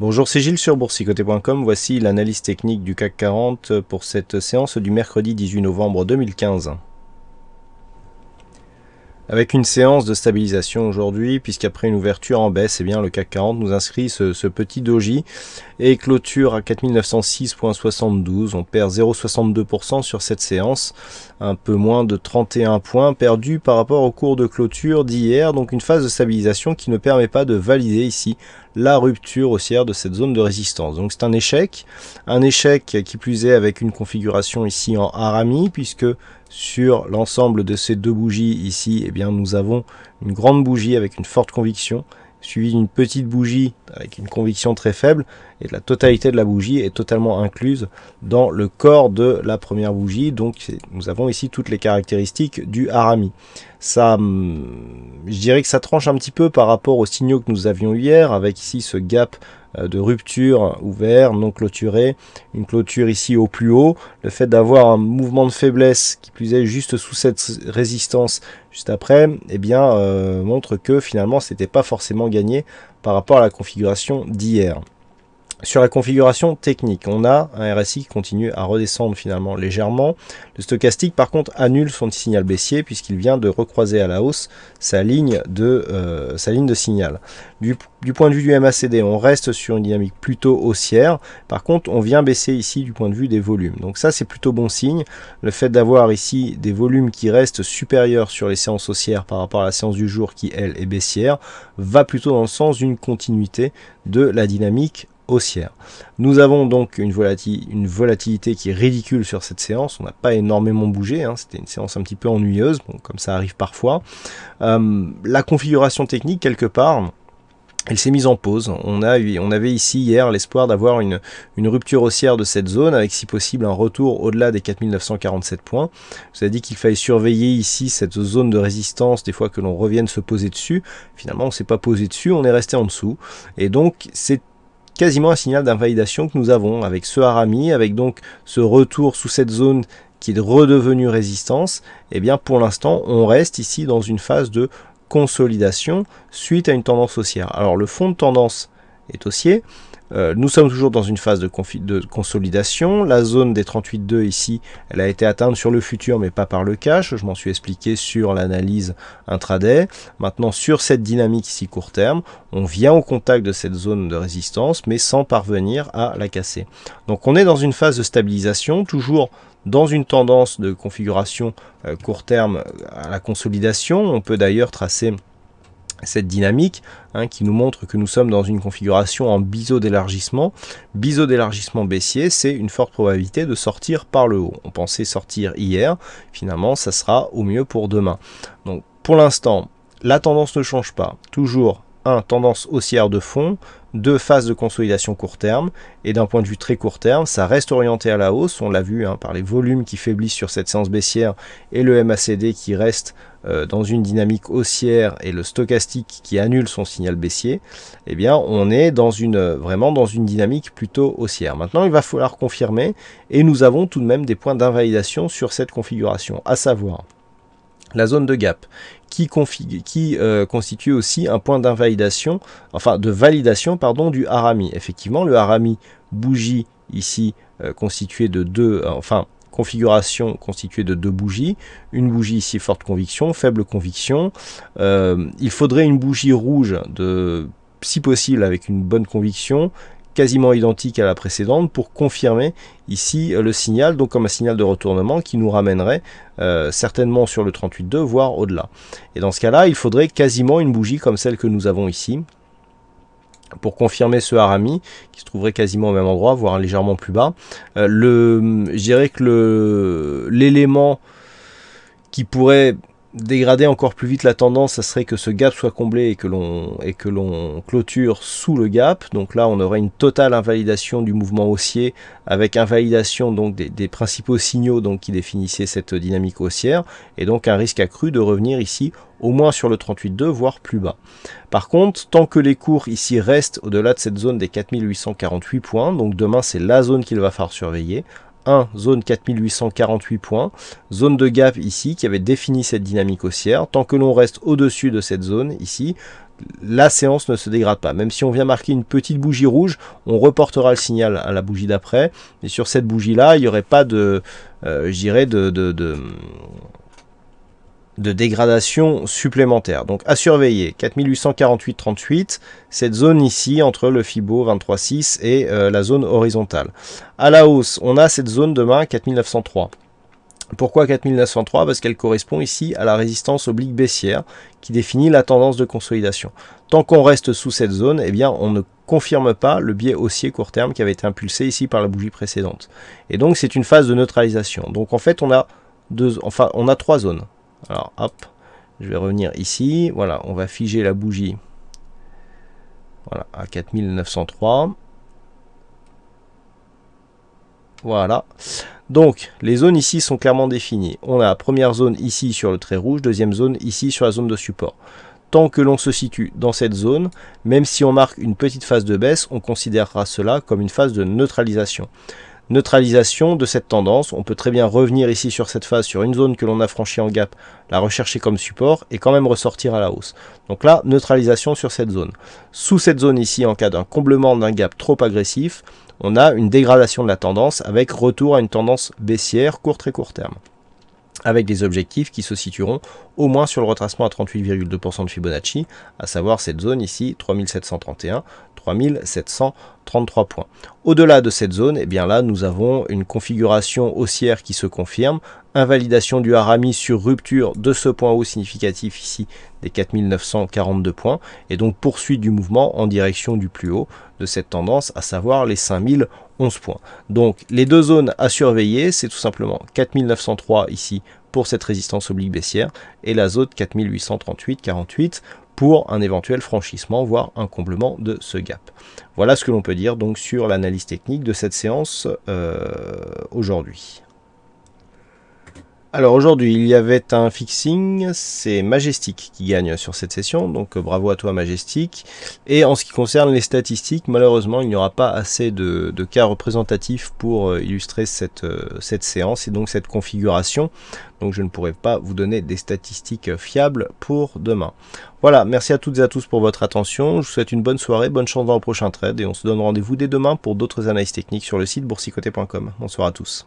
Bonjour, c'est Gilles sur boursicoté.com. Voici l'analyse technique du CAC 40 pour cette séance du mercredi 18 novembre 2015. Avec une séance de stabilisation aujourd'hui, puisqu'après une ouverture en baisse, eh bien, le CAC 40 nous inscrit ce, petit doji et clôture à 4906.72. On perd 0,62% sur cette séance, un peu moins de 31 points perdus par rapport au cours de clôture d'hier. Donc une phase de stabilisation qui ne permet pas de valider ici la rupture haussière de cette zone de résistance. Donc c'est un échec, un échec qui plus est avec une configuration ici en harami puisque sur l'ensemble de ces deux bougies ici, eh bien, nous avons une grande bougie avec une forte conviction, suivie d'une petite bougie avec une conviction très faible, et la totalité de la bougie est totalement incluse dans le corps de la première bougie. Donc nous avons ici toutes les caractéristiques du harami. Ça, hum, je dirais que ça tranche un petit peu par rapport aux signaux que nous avions hier, avec ici ce gap euh, de rupture ouverte, non clôturée, une clôture ici au plus haut, le fait d'avoir un mouvement de faiblesse qui plus est juste sous cette résistance juste après, eh bien euh, montre que finalement c'était pas forcément gagné par rapport à la configuration d'hier. Sur la configuration technique, on a un RSI qui continue à redescendre finalement légèrement. Le stochastique par contre annule son signal baissier puisqu'il vient de recroiser à la hausse sa ligne de, euh, sa ligne de signal. Du, du, point de vue du MACD, on reste sur une dynamique plutôt haussière. Par contre, on vient baisser ici du point de vue des volumes. Donc ça c'est plutôt bon signe. Le fait d'avoir ici des volumes qui restent supérieurs sur les séances haussières par rapport à la séance du jour qui elle est baissière va plutôt dans le sens d'une continuité de la dynamique haussière. Nous avons donc une, volatilité, qui est ridicule sur cette séance. On n'a pas énormément bougé. Hein. C'était une séance un petit peu ennuyeuse, comme ça arrive parfois. Euh, la configuration technique, quelque part, elle s'est mise en pause. On, a eu, on avait ici hier l'espoir d'avoir une, rupture haussière de cette zone avec si possible un retour au-delà des 4947 points. vous avez dit qu'il fallait surveiller ici cette zone de résistance des fois que l'on revienne se poser dessus. Finalement on ne s'est pas posé dessus, on est resté en dessous. Et donc c'est quasiment un signal d'invalidation que nous avons avec ce Harami, avec donc ce retour sous cette zone qui est redevenue résistance. Et eh bien pour l'instant, on reste ici dans une phase de consolidation suite à une tendance haussière. Alors le fond de tendance est haussier, euh, nous sommes toujours dans une phase de, de consolidation. La zone des 38,2 ici, elle a été atteinte sur le futur, mais pas par le cash. Je m'en suis expliqué sur l'analyse intraday. Maintenant, sur cette dynamique ici court terme, on vient au contact de cette zone de résistance, mais sans parvenir à la casser. Donc on est dans une phase de stabilisation, toujours dans une tendance de configuration euh, court terme euh, à la consolidation. On peut d'ailleurs tracer cette dynamique hein, qui nous montre que nous sommes dans une configuration en biseau d'élargissement. Biseau d'élargissement baissier, c'est une forte probabilité de sortir par le haut. On pensait sortir hier, finalement ça sera au mieux pour demain. Donc pour l'instant, la tendance ne change pas. Toujours 1. Tendance haussière de fond, 2. phases de consolidation court terme, et d'un point de vue très court terme, ça reste orienté à la hausse, on l'a vu hein, par les volumes qui faiblissent sur cette séance baissière, et le MACD qui reste euh, dans une dynamique haussière, et le stochastique qui annule son signal baissier, eh bien on est dans une, euh, vraiment dans une dynamique plutôt haussière. Maintenant il va falloir confirmer, et nous avons tout de même des points d'invalidation sur cette configuration, à savoir la zone de gap, qui, qui euh, constitue aussi un point d'invalidation, enfin de validation pardon, du harami. Effectivement, le harami bougie ici euh, constitué de deux, euh, enfin configuration constituée de deux bougies, une bougie ici forte conviction, faible conviction. il faudrait une bougie rouge de si possible avec une bonne conviction quasiment identique à la précédente pour confirmer ici euh, le signal, donc comme un signal de retournement qui nous ramènerait euh, certainement sur le 38.2, voire au-delà. Et dans ce cas-là, il faudrait quasiment une bougie comme celle que nous avons ici pour confirmer ce harami qui se trouverait quasiment au même endroit, voire légèrement plus bas. Euh, le, je dirais que l'élément qui pourrait dégrader encore plus vite la tendance, ça serait que ce gap soit comblé et que l'on et que l'on clôture sous le gap. Donc là, on aurait une totale invalidation du mouvement haussier avec invalidation donc des, principaux signaux donc qui définissaient cette dynamique haussière et donc un risque accru de revenir ici au moins sur le 38.2 voire plus bas. Par contre, tant que les cours ici restent au-delà de cette zone des 4848 points, donc demain c'est la zone qu'il va falloir surveiller, 1, zone 4848 points, zone de gap ici qui avait défini cette dynamique haussière. Tant que l'on reste au-dessus de cette zone ici, la séance ne se dégrade pas. Même si on vient marquer une petite bougie rouge, on reportera le signal à la bougie d'après. Et sur cette bougie-là, il n'y aurait pas de, euh, je dirais, de, de de dégradation supplémentaire. Donc à surveiller, 4848-38, cette zone ici entre le FIBO 23.6 et euh, la zone horizontale. À la hausse, on a cette zone demain 4903. Pourquoi 4903 Parce qu'elle correspond ici à la résistance oblique baissière qui définit la tendance de consolidation. Tant qu'on reste sous cette zone, eh bien, on ne confirme pas le biais haussier court terme qui avait été impulsé ici par la bougie précédente. Et donc c'est une phase de neutralisation. Donc en fait on a deux, enfin on a trois zones. Alors hop, je vais revenir ici. Voilà, on va figer la bougie. Voilà, à 4903. Voilà. Donc, les zones ici sont clairement définies. On a la première zone ici sur le trait rouge, deuxième zone ici sur la zone de support. Tant que l'on se situe dans cette zone, même si on marque une petite phase de baisse, on considérera cela comme une phase de neutralisation neutralisation de cette tendance. On peut très bien revenir ici sur cette phase, sur une zone que l'on a franchie en gap, la rechercher comme support et quand même ressortir à la hausse. Donc là, neutralisation sur cette zone. Sous cette zone ici, en cas d'un comblement d'un gap trop agressif, on a une dégradation de la tendance avec retour à une tendance baissière court très court terme avec des objectifs qui se situeront au moins sur le retracement à 38,2% de Fibonacci, à savoir cette zone ici 3731, 3733 points. Au-delà de cette zone, eh bien là nous avons une configuration haussière qui se confirme, invalidation du Harami sur rupture de ce point haut significatif ici des 4942 points et donc poursuite du mouvement en direction du plus haut de cette tendance à savoir les 5011 points. Donc les deux zones à surveiller, c'est tout simplement 4903 ici pour cette résistance oblique baissière et la zone 4838-48 pour un éventuel franchissement, voire un comblement de ce gap. Voilà ce que l'on peut dire donc sur l'analyse technique de cette séance euh, aujourd'hui. Alors aujourd'hui, il y avait un fixing, c'est Majestic qui gagne sur cette session, donc euh, bravo à toi Majestic. Et en ce qui concerne les statistiques, malheureusement, il n'y aura pas assez de, cas représentatifs pour euh, illustrer cette, euh, cette séance et donc cette configuration. Donc je ne pourrai pas vous donner des statistiques fiables pour demain. Voilà, merci à toutes et à tous pour votre attention. Je vous souhaite une bonne soirée, bonne chance dans le prochain trade et on se donne rendez-vous dès demain pour d'autres analyses techniques sur le site boursicoté.com. Bonsoir à tous.